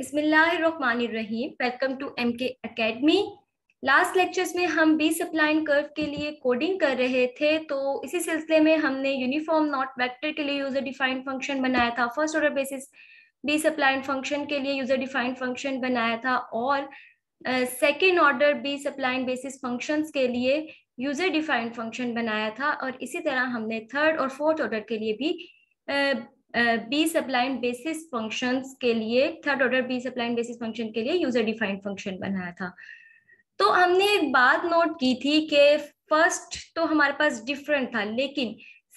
बिस्मिल्लाहिर्रहमानिर्रहीम welcome to एम के लास्ट लेक्चर्स में हम बी सप्लाइन कर्व के लिए कोडिंग कर रहे थे तो इसी सिलसिले में हमने यूनिफॉर्म नॉट वेक्टर के लिए यूजर डिफाइंड फंक्शन बनाया था first order basis B spline function के लिए यूजर डिफाइंड फंक्शन बनाया था और second order B spline basis function के लिए यूजर डिफाइंड फंक्शन बनाया था और इसी तरह हमने थर्ड और फोर्थ ऑर्डर के लिए भी uh, B spline basis function के लिए third order B spline basis function के लिए यूजर डिफाइंड फंक्शन बनाया था तो हमने एक बात नोट की थी कि फर्स्ट तो हमारे पास डिफरेंट था लेकिन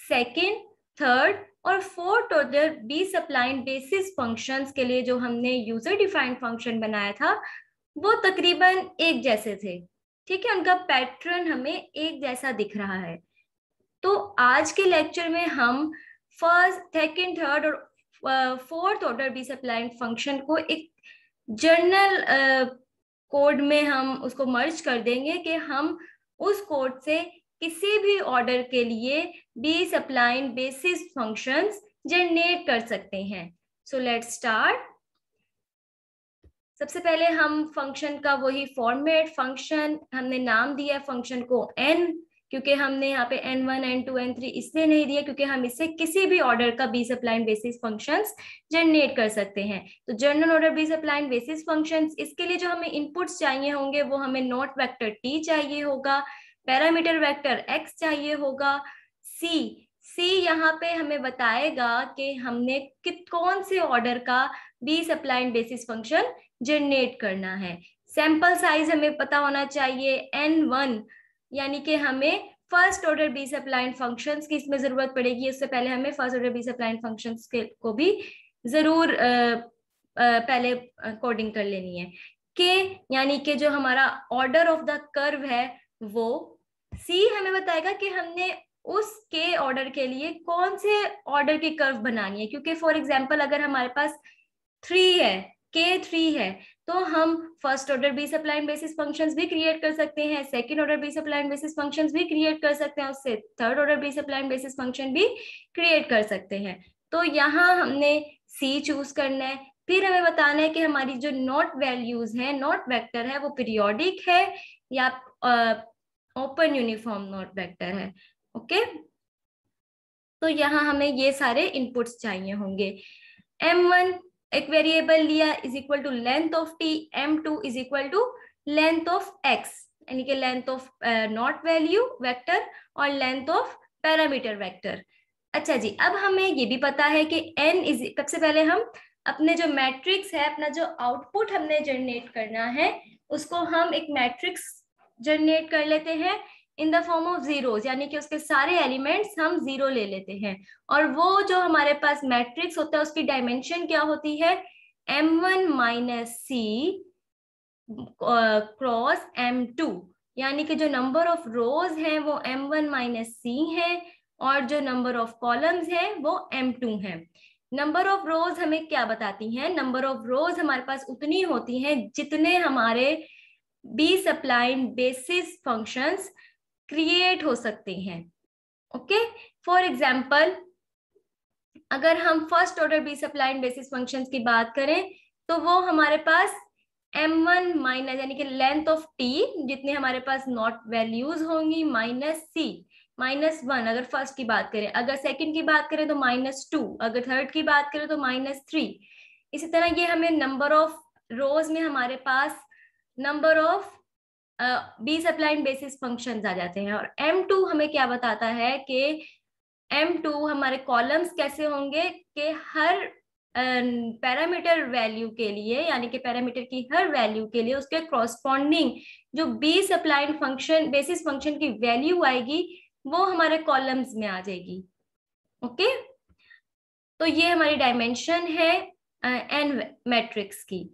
सेकेंड थर्ड और fourth order B spline basis function के लिए जो हमने यूजर डिफाइंड फंक्शन बनाया था वो तकरीबन एक जैसे थे ठीक है उनका पैटर्न हमें एक जैसा दिख रहा है तो आज के लेक्चर में हम फर्स्ट सेकेंड थर्ड और फोर्थ ऑर्डर सप्लाइन फंक्शन को एक जर्नल कोड में हम उसको मर्ज कर देंगे कि हम उस कोड से किसी भी ऑर्डर के लिए बीस सप्लाइन बेसिस फंक्शंस जनरेट कर सकते हैं सो लेट स्टार्ट सबसे पहले हम फंक्शन का वही फॉर्मेट फंक्शन हमने नाम दिया फंक्शन को एन क्योंकि हमने यहाँ पे N one N two N three इसलिए नहीं दिया क्योंकि हम इससे किसी भी ऑर्डर का B spline basis functions generate कर सकते हैं तो general order B spline basis functions इसके लिए जो हमें इनपुट्स चाहिए होंगे वो हमें नॉट वेक्टर टी चाहिए होगा पैरामीटर वेक्टर एक्स चाहिए होगा सी सी यहाँ पे हमें बताएगा कि हमने कि कौन से ऑर्डर का B spline basis function generate करना है सैंपल साइज हमें पता होना चाहिए एन वन यानी कि हमें first order B spline function की इसमें जरूरत पड़ेगी इससे पहले हमें first order B spline function को भी जरूर आ, आ, पहले कोडिंग कर लेनी है के यानी कि जो हमारा ऑर्डर ऑफ द कर्व है वो सी हमें बताएगा कि हमने उस के ऑर्डर के लिए कौन से ऑर्डर के कर्व बनानी है क्योंकि फॉर एग्जाम्पल अगर हमारे पास थ्री है के थ्री है तो हम first order B spline basis functions भी क्रिएट कर सकते हैं second order B spline basis functions भी क्रिएट कर सकते हैं उससे third order B spline basis function भी क्रिएट कर सकते हैं तो यहाँ हमने सी चूज करना है फिर हमें बताना है कि हमारी जो नॉट वैल्यूज है नॉट वैक्टर है वो पीरियोडिक है या ओपन यूनिफॉर्म नॉट वैक्टर है ओके तो यहाँ हमें ये सारे इनपुट्स चाहिए होंगे एम वन एक वेरिएबल लिया is equal to length of T M two is equal to length of X यानी कि length of knot value vector और लेंथ ऑफ पैरामीटर वेक्टर अच्छा जी अब हमें ये भी पता है कि एन इज सबसे पहले हम अपने जो मैट्रिक्स है अपना जो आउटपुट हमने जनरेट करना है उसको हम एक मैट्रिक्स जनरेट कर लेते हैं in the form of zero यानी कि उसके सारे एलिमेंट्स हम जीरो ले लेते हैं और वो जो हमारे पास मैट्रिक्स होता है उसकी डायमेंशन क्या होती है M one minus C cross M two यानी कि जो नंबर ऑफ रोज हैं वो एम वन माइनस सी है और जो नंबर ऑफ कॉलम्स हैं वो एम टू है नंबर ऑफ रोज हमें क्या बताती हैं नंबर ऑफ रोज हमारे पास उतनी होती हैं जितने हमारे B spline basis functions create हो सकते हैं ओके फॉर एग्जाम्पल अगर हम first order B spline basis functions की बात करें तो वो हमारे पास m1 वन माइनस यानी कि लेंथ ऑफ t जितने हमारे पास नॉट वैल्यूज होंगी माइनस c माइनस वन अगर फर्स्ट की बात करें अगर सेकंड की बात करें तो माइनस टू अगर थर्ड की बात करें तो माइनस थ्री इसी तरह ये हमें नंबर ऑफ रोज में हमारे पास number of B spline basis function आ जाते हैं और एम टू हमें क्या बताता है कि एम टू हमारे कॉलम्स कैसे होंगे कि हर पैरामीटर वैल्यू के लिए यानी कि पैरामीटर की हर वैल्यू के लिए उसके क्रॉसपॉन्डिंग जो B spline function basis function की वैल्यू आएगी वो हमारे कॉलम्स में आ जाएगी ओके okay? तो ये हमारी डायमेंशन है एन मैट्रिक्स की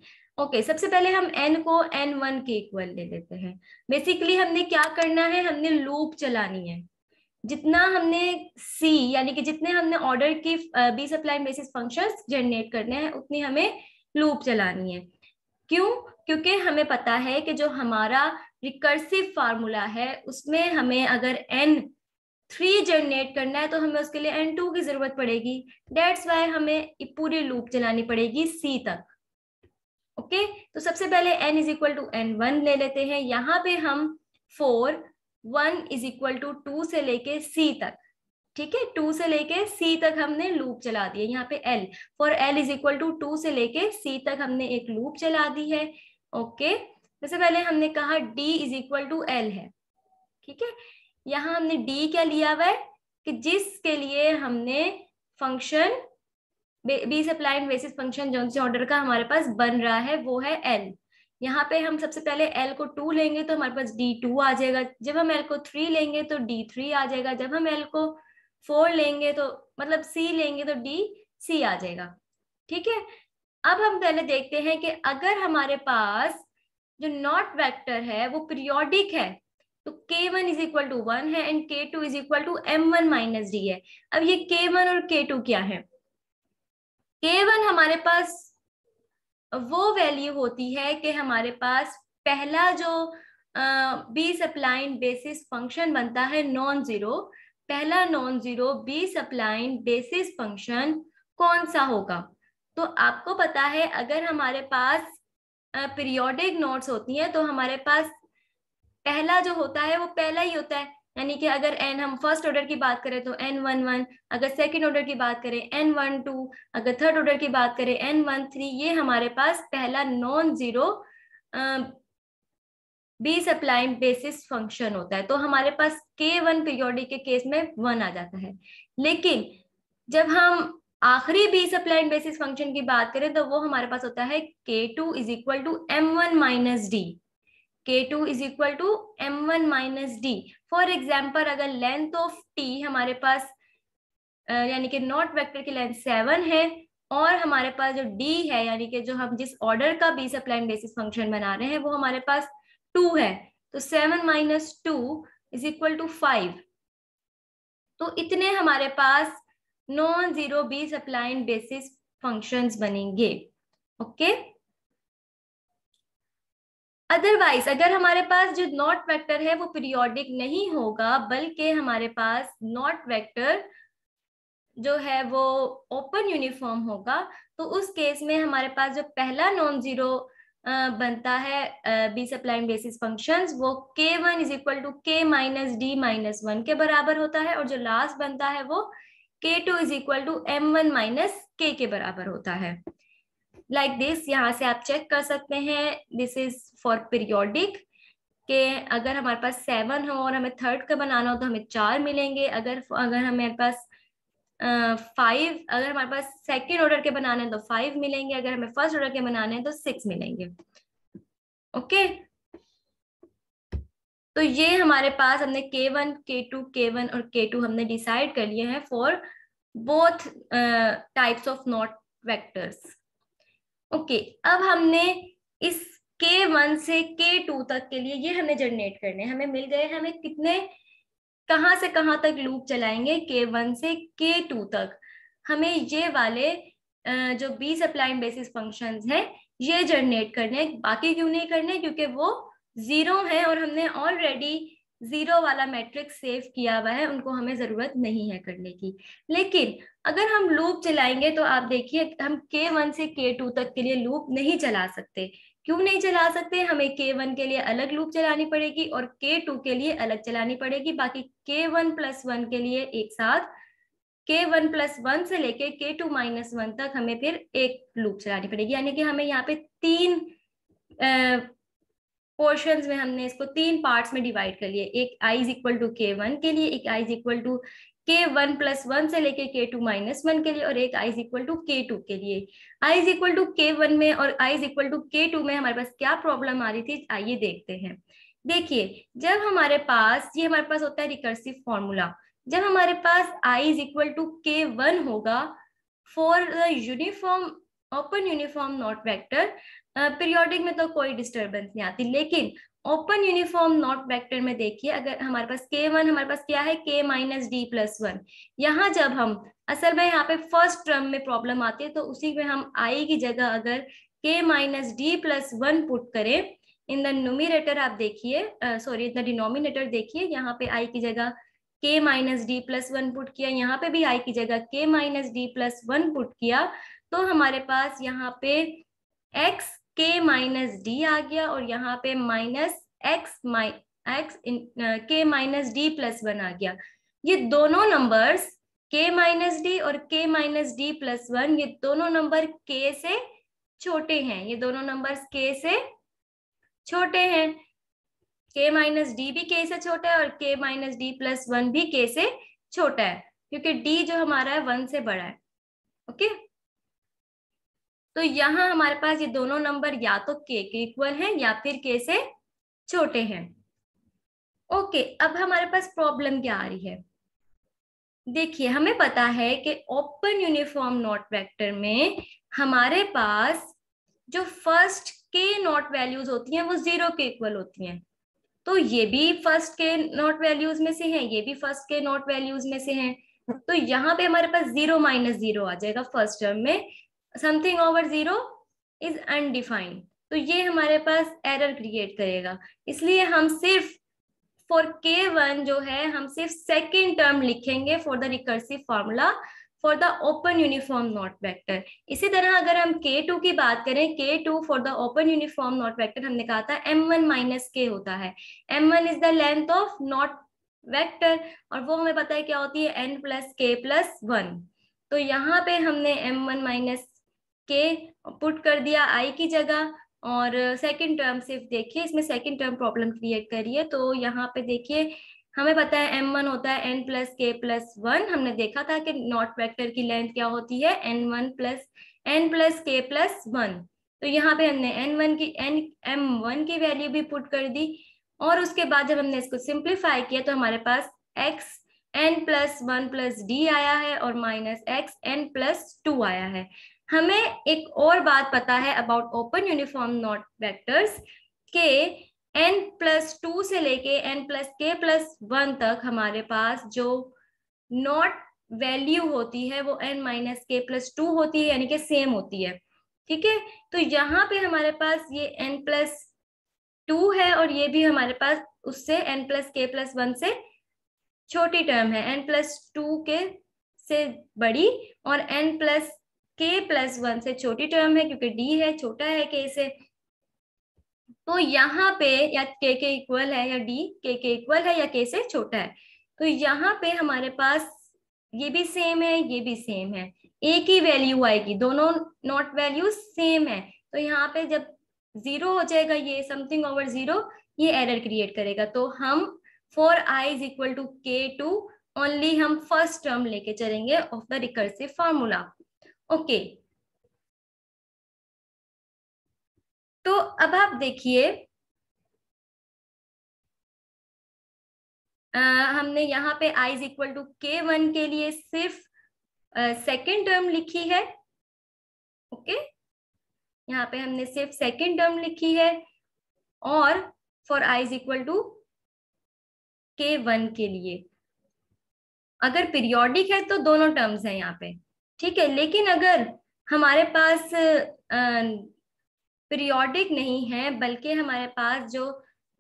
ओके okay, सबसे पहले हम n को एन वन के इक्वल ले लेते हैं बेसिकली हमने क्या करना है हमने लूप चलानी है जितना हमने C यानी कि जितने हमने ऑर्डर के B supply basis functions generate करने हैं उतनी हमें लूप चलानी है क्यों क्योंकि हमें पता है कि जो हमारा रिकर्सिव फार्मूला है उसमें हमें अगर n थ्री जनरेट करना है तो हमें उसके लिए एन टू की जरूरत पड़ेगी डेट्स वाई हमें पूरी लूप चलानी पड़ेगी सी तक ओके तो सबसे पहले N is equal to N one ले लेते हैं यहां पे हम for one is equal to two से लेके सी तक ठीक है टू से लेके सी तक हमने लूप चला दिया यहाँ पे L for L is equal to two से लेके सी तक हमने एक लूप चला दी है ओके सबसे पहले हमने कहा D is equal to L है ठीक है यहां हमने डी क्या लिया हुआ है कि जिसके लिए हमने function supply and basis function जो ऑर्डर का हमारे पास बन रहा है वो है एल यहाँ पे हम सबसे पहले एल को टू लेंगे तो हमारे पास डी टू आ जाएगा जब हम एल को थ्री लेंगे तो डी थ्री आ जाएगा जब हम एल को फोर लेंगे तो मतलब सी लेंगे तो डी सी आ जाएगा ठीक है अब हम पहले देखते हैं कि अगर हमारे पास जो नॉट वेक्टर है वो पीरियोडिक है तो k1 one is equal to one है and k2 two is equal to M one minus D है अब ये k1 और k2 क्या है केवल हमारे पास वो वैल्यू होती है कि हमारे पास पहला जो बी सप्लाइन बेसिस फंक्शन बनता है नॉन जीरो पहला non zero B spline basis function कौन सा होगा तो आपको पता है अगर हमारे पास पीरियोडिक नोट्स होती हैं तो हमारे पास पहला जो होता है वो पहला ही होता है यानी कि अगर एन हम फर्स्ट ऑर्डर की बात करें तो एन वन वन अगर सेकेंड ऑर्डर की बात करें एन वन टू अगर थर्ड ऑर्डर की बात करें एन वन थ्री ये हमारे पास पहला non zero B spline basis function होता है तो हमारे पास के वन पीरियोडिक के केस में वन आ जाता है लेकिन जब हम आखिरी बी सप्लाइन बेसिस फंक्शन की बात करें तो वो हमारे पास होता है k two is equal to M one minus d k two is equal to M one minus d for example अगर लेंथ ऑफ टी हमारे पास यानी कि नॉट वेक्टर की लेंथ सेवन है और हमारे पास जो D है यानी कि जो हम जिस ऑर्डर का बी सप्लाइन बेसिस फंक्शन बना रहे हैं वो हमारे पास टू है तो seven minus two is equal to five तो इतने हमारे पास non zero B spline basis functions बनेंगे ओके okay? अदरवाइज अगर हमारे पास जो नॉट वेक्टर है वो पीरियोडिक नहीं होगा बल्कि हमारे पास नॉट वेक्टर जो है वो ओपन यूनिफॉर्म होगा तो उस केस में हमारे पास जो पहला नॉन जीरो बनता है बी सप्लाइन बेसिस फंक्शंस वो k one is equal to k minus d minus one के बराबर होता है और जो लास्ट बनता है वो k two is equal to M one minus k के बराबर होता है लाइक like दिस यहाँ से आप चेक कर सकते हैं दिस इज फॉर पीरियोडिक के अगर हमारे पास सेवन हो और हमें थर्ड का बनाना हो तो हमें चार मिलेंगे अगर अगर हमारे पास फाइव uh, अगर हमारे पास सेकेंड ऑर्डर के बनाने हैं तो फाइव मिलेंगे अगर हमें फर्स्ट ऑर्डर के बनाने हैं तो सिक्स मिलेंगे ओके okay? तो ये हमारे पास हमने के वन के टू के वन और के टू हमने डिसाइड कर लिए हैं for both types of knot vectors okay अब हमने इस के वन से के टू तक के लिए ये हमें जनरेट करने हमें मिल गए हमें कितने कहाँ से कहाँ तक लूप चलाएंगे के वन से के टू तक हमें ये वाले जो बीस सप्लाइन बेसिस फंक्शन हैं ये जनरेट करने बाकी क्यों नहीं करने क्योंकि वो जीरो हैं और हमने ऑलरेडी जीरो वाला मैट्रिक्स सेव किया हुआ है उनको हमें ज़रूरत नहीं है करने की लेकिन अगर हम लूप चलाएंगे तो आप देखिए हम के वन से के टू तक के लिए लूप नहीं चला सकते क्यों नहीं चला सकते हमें के वन के लिए अलग लूप चलानी पड़ेगी और के टू के लिए अलग चलानी पड़ेगी बाकी के वन प्लस वन के लिए एक साथ के वन प्लस वन से लेके के टू माइनस वन तक हमें फिर एक लूप चलानी पड़ेगी यानी कि हमें यहाँ पे तीन पोर्शन में हमने इसको तीन पार्ट्स में डिवाइड कर लिए एक i is equal to k one के लिए एक i is equal to k one plus one से लेके के टू माइनस वन के लिए और एक i is equal to k two के लिए i is equal to k one में और i is equal to k two में हमारे पास क्या प्रॉब्लम आ रही थी आइए देखते हैं देखिए जब हमारे पास ये हमारे पास होता है रिकर्सिव फॉर्मूला जब हमारे पास i is equal to k one होगा for the uniform open uniform knot vector periodic में तो कोई डिस्टर्बेंस नहीं आती लेकिन ओपन यूनिफॉर्म नॉट वेक्टर में देखिए अगर हमारे पास के वन हमारे पास क्या है के माइनस डी प्लस वन यहाँ जब हम असल में यहाँ पे फर्स्ट टर्म में प्रॉब्लम आती है तो उसी में हम आई की जगह अगर k minus d plus one put करें इन द नोमिनेटर आप देखिए सॉरी इन द डिनोमिनेटर देखिए यहाँ पे आई की जगह k minus d plus one put किया यहाँ पे भी आई की जगह k minus d plus one put किया तो हमारे पास यहाँ पे एक्स के माइनस डी आ गया और यहाँ पे माइनस एक्स माइ x k minus d plus one आ गया ये दोनों नंबर्स के माइनस डी और के माइनस डी प्लस वन ये दोनों नंबर के से छोटे हैं ये दोनों नंबर के से छोटे हैं के माइनस डी भी के से छोटा है और के माइनस डी प्लस वन भी के से छोटा है क्योंकि डी जो हमारा है वन से बड़ा है ओके okay? तो यहाँ हमारे पास ये दोनों नंबर या तो के के इक्वल हैं या फिर के से छोटे हैं ओके अब हमारे पास प्रॉब्लम क्या आ रही है देखिए हमें पता है कि ओपन यूनिफॉर्म नॉट वेक्टर में हमारे पास जो फर्स्ट के नॉट वैल्यूज होती हैं वो जीरो के इक्वल होती हैं तो ये भी फर्स्ट के नॉट वैल्यूज में से है ये भी फर्स्ट के नॉट वैल्यूज में से है तो यहाँ पे हमारे पास जीरो माइनस जीरो आ जाएगा फर्स्ट टर्म में something over zero is undefined तो ये हमारे पास एरर क्रिएट करेगा इसलिए हम सिर्फ फॉर के वन जो है हम सिर्फ सेकेंड टर्म लिखेंगे for the recursive formula for the open uniform knot vector इसी तरह अगर हम के टू की बात करें k two for the open uniform knot vector हमने कहा था एम वन माइनस के होता है M one is the length of knot vector और वो हमें पता है क्या होती है n plus k plus one तो यहाँ पे हमने m one minus k put कर दिया आई की जगह और सेकेंड टर्म सिर्फ देखिए इसमें सेकेंड टर्म प्रॉब्लम क्रिएट करिए तो यहाँ पे देखिए हमें पता है एम वन होता है n plus k plus one हमने देखा था कि नॉट वेक्टर की लेंथ क्या होती है n one plus n plus k plus one तो यहाँ पे हमने एन वन की एन एम वन की वैल्यू भी पुट कर दी और उसके बाद जब हमने इसको सिंप्लीफाई किया तो हमारे पास x n plus one plus d आया है और minus x n plus two आया है हमें एक और बात पता है about open uniform knot vectors के एन प्लस टू से लेके n plus k plus one तक हमारे पास जो नॉट वैल्यू होती है वो n minus k plus two होती है यानी कि सेम होती है ठीक है तो यहाँ पे हमारे पास ये एन प्लस टू है और ये भी हमारे पास उससे n plus k plus one से छोटी टर्म है एन प्लस टू के से बड़ी और n plus k plus one से छोटी टर्म है क्योंकि डी है छोटा है के से तो यहाँ पे या के के इक्वल है या डी के के इक्वल है या के से छोटा है तो यहाँ पे हमारे पास ये भी सेम है ये भी सेम है एक ही वैल्यू आएगी दोनों नॉट वैल्यू सेम है तो यहाँ पे जब जीरो हो जाएगा ये समथिंग ओवर जीरो ये एरर क्रिएट करेगा तो हम for i is equal to k two only हम फर्स्ट टर्म लेके चलेंगे of the recursive formula okay तो अब आप देखिए हमने यहाँ पे i is equal to k one के लिए सिर्फ सेकेंड टर्म लिखी है ओके okay? यहाँ पे हमने सिर्फ सेकेंड टर्म लिखी है और for i is equal to k one के लिए अगर पीरियोडिक है तो दोनों टर्म्स हैं यहाँ पे ठीक है लेकिन अगर हमारे पास पीरियोडिक नहीं है बल्कि हमारे पास जो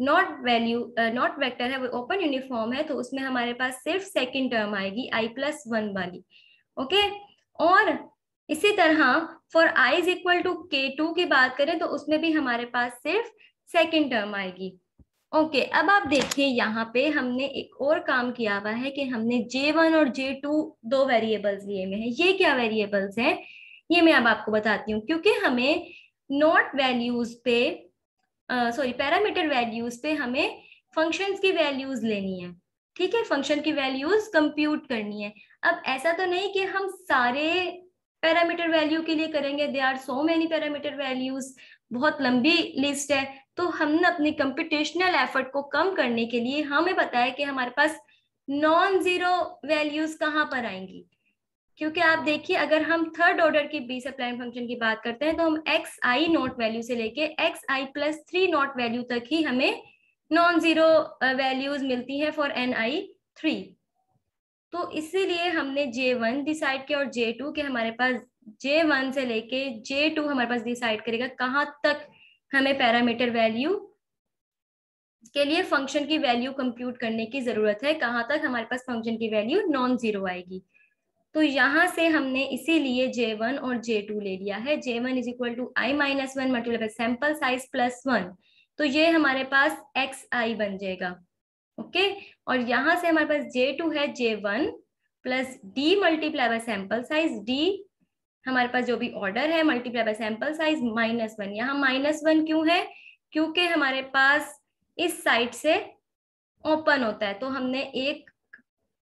नॉट वैल्यू नॉट वेक्टर है वो ओपन यूनिफॉर्म है तो उसमें हमारे पास सिर्फ सेकंड टर्म आएगी आई प्लस वन वाली ओके और इसी तरह for i is equal to k two की बात करें तो उसमें भी हमारे पास सिर्फ सेकंड टर्म आएगी ओके okay, अब आप देखिए यहाँ पे हमने एक और काम किया हुआ है कि हमने J1 और J2 दो वेरिएबल्स लिए हुए हैं ये क्या वेरिएबल्स हैं ये मैं अब आपको बताती हूँ क्योंकि हमें नॉट वैल्यूज पे सॉरी पैरामीटर वैल्यूज पे हमें फंक्शंस की वैल्यूज लेनी है ठीक है फंक्शन की वैल्यूज कंप्यूट करनी है अब ऐसा तो नहीं कि हम सारे पैरामीटर वैल्यू के लिए करेंगे they are so many parameter values बहुत लंबी लिस्ट है तो हमने अपने कंपिटिशनल एफर्ट को कम करने के लिए हमें बताया कि हमारे पास नॉन जीरो वैल्यूज कहाँ पर आएंगी क्योंकि आप देखिए अगर हम थर्ड ऑर्डर के बी सप्लाइन फंक्शन की बात करते हैं तो हम एक्स आई नोट वैल्यू से लेके x i plus three knot value तक ही हमें नॉन जीरो वैल्यूज मिलती है फॉर एन आई थ्री तो इसीलिए हमने जे वन डिसाइड किया और जे टू के हमारे पास जे वन से लेके जे टू हमारे पास डिसाइड करेगा कहाँ तक हमें पैरामीटर वैल्यू के लिए फंक्शन की वैल्यू कंप्यूट करने की जरूरत है कहाँ तक हमारे पास फंक्शन की वैल्यू नॉन जीरो आएगी तो यहाँ से हमने इसीलिए J1 और J2 ले लिया है J1 one is equal to i minus one multiply sample size plus one तो ये हमारे पास एक्स आई बन जाएगा ओके और यहाँ से हमारे पास J2 है J1 one plus d multiply by sample size d हमारे पास जो भी ऑर्डर है multiply by sample size minus one यहाँ माइनस वन क्यों है क्योंकि हमारे पास इस साइड से ओपन होता है तो हमने एक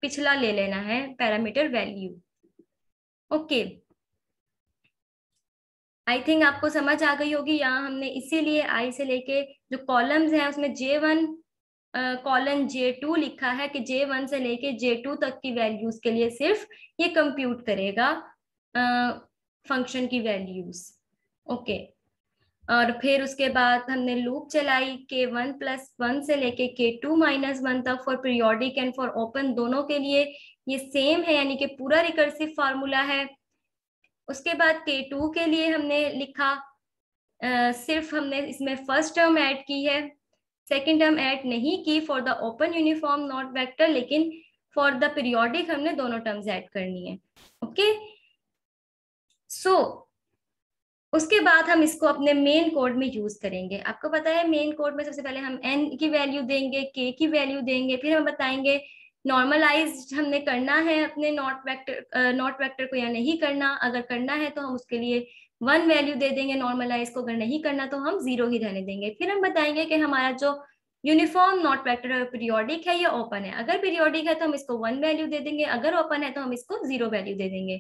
पिछला ले लेना है parameter value okay I think आपको समझ आ गई होगी यहाँ हमने इसीलिए आई से लेके जो कॉलम्स हैं उसमें J one column J two लिखा है कि जे वन से लेके जे टू तक की वैल्यूज के लिए सिर्फ ये कंप्यूट करेगा फंक्शन की वैल्यूज ओके और फिर उसके बाद हमने लूप चलाई के वन प्लस वन से लेके के टू माइनस वन तक for periodic and for open दोनों के लिए ये सेम है यानी कि पूरा रिकर्सिव फार्मूला है उसके बाद के टू के लिए हमने लिखा आ, सिर्फ हमने इसमें फर्स्ट टर्म ऐड की है सेकंड टर्म ऐड नहीं की for the open uniform knot vector लेकिन फॉर द पीरियोडिक हमने दोनों टर्म्स ऐड करनी है ओके okay? सो so, उसके बाद हम इसको अपने मेन कोड में यूज करेंगे आपको पता है मेन कोड में सबसे पहले हम एन की वैल्यू देंगे के की वैल्यू देंगे फिर हम बताएंगे नॉर्मलाइज हमने करना है अपने नॉट वेक्टर नॉट वेक्टर को या नहीं करना अगर करना है तो हम उसके लिए वन वैल्यू दे देंगे नॉर्मलाइज को अगर नहीं करना तो हम जीरो ही रहने देंगे फिर हम बताएंगे कि हमारा जो यूनिफॉर्म नॉट वेक्टर पीरियोडिक है या ओपन है अगर पीरियोडिक है तो हम इसको वन वैल्यू दे देंगे अगर ओपन है तो हम इसको जीरो वैल्यू दे देंगे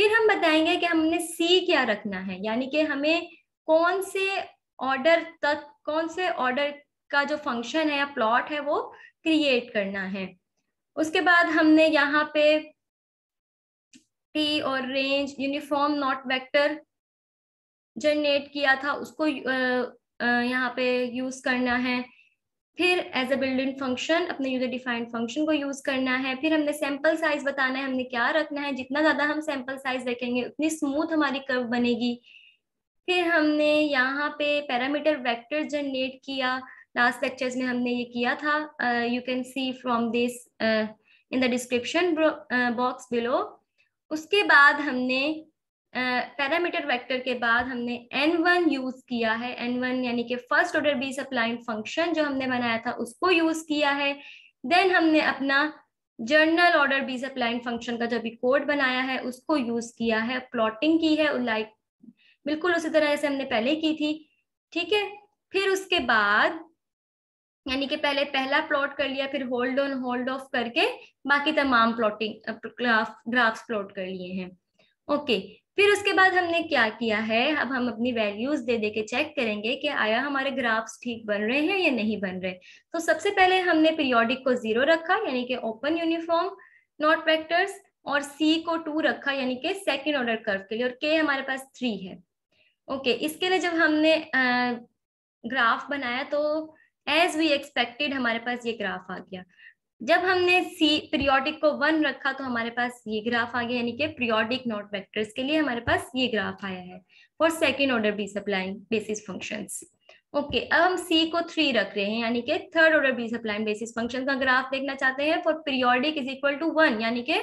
फिर हम बताएंगे कि हमने सी क्या रखना है यानी कि हमें कौन से ऑर्डर तक कौन से ऑर्डर का जो फंक्शन है या प्लॉट है वो क्रिएट करना है उसके बाद हमने यहाँ पे टी और range uniform knot vector generate किया था उसको यहाँ पे यूज करना है फिर as a built in function अपने यूजर डिफाइंड फंक्शन को यूज करना है फिर हमने सैंपल साइज बताना है हमने क्या रखना है जितना ज्यादा हम सैंपल साइज रखेंगे उतनी स्मूथ हमारी कर्व बनेगी फिर हमने यहाँ पे पैरामीटर वेक्टर जनरेट किया लास्ट लेक्चर्स में हमने ये किया था you can see from this in the description box below उसके बाद हमने पैरामीटर वेक्टर के बाद हमने एन वन यूज किया है एन वन यानी कि first order B spline function जो हमने बनाया था उसको यूज किया है देन हमने अपना general order B spline function का जो भी कोड बनाया है उसको यूज किया है प्लॉटिंग की है लाइक बिल्कुल उसी तरह से हमने पहले की थी ठीक है फिर उसके बाद यानी कि पहले पहला प्लॉट कर लिया फिर होल्ड ऑन होल्ड ऑफ करके बाकी तमाम प्लॉटिंग ग्राफ्स प्लॉट कर लिए हैं ओके okay. फिर उसके बाद हमने क्या किया है अब हम अपनी वैल्यूज दे दे के चेक करेंगे कि आया हमारे ग्राफ्स ठीक बन रहे हैं या नहीं बन रहे तो सबसे पहले हमने पीरियोडिक को जीरो रखा यानी कि ओपन यूनिफॉर्म नॉट वेक्टर्स और सी को टू रखा यानी कि सेकेंड ऑर्डर कर्व के लिए और के हमारे पास थ्री है ओके okay, इसके लिए जब हमने ग्राफ बनाया तो एज वी एक्सपेक्टेड हमारे पास ये ग्राफ आ गया जब हमने सी पीरियोडिक को वन रखा तो हमारे पास ये ग्राफ आ गया यानी कि पीरियोडिक नॉट वेक्टर्स के लिए हमारे पास ये ग्राफ आया है for second order B splining basis functions okay अब हम सी को थ्री रख रहे हैं यानी कि third order B spline basis function का ग्राफ देखना चाहते हैं for periodic is equal to one यानी कि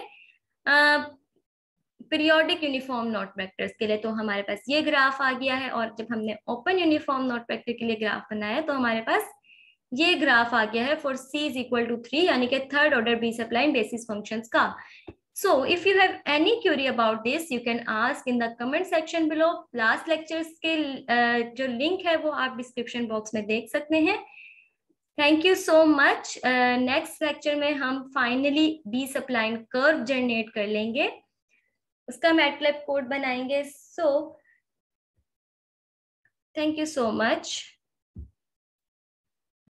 पीरियोडिक यूनिफॉर्म नॉट वेक्टर्स के लिए तो हमारे पास ये ग्राफ आ गया है और जब हमने ओपन यूनिफॉर्म नॉट वेक्टर के लिए ग्राफ बनाया तो हमारे पास ये ग्राफ आ गया है for c is equal to three यानी कि third order B spline basis function का so if you have any query about this you can ask in the comment section below last lectures के uh, जो link है वो आप description box में देख सकते हैं thank you so much next lecture में हम finally B spline curve generate कर लेंगे उसका मैटलेब कोड बनाएंगे so thank you so much